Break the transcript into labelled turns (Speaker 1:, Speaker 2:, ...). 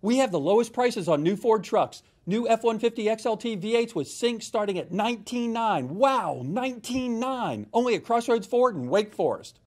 Speaker 1: We have the lowest prices on new Ford trucks. New F-150 XLT V8s with sync starting at 19.9. Wow, 19.9. Only at Crossroads Ford and Wake Forest.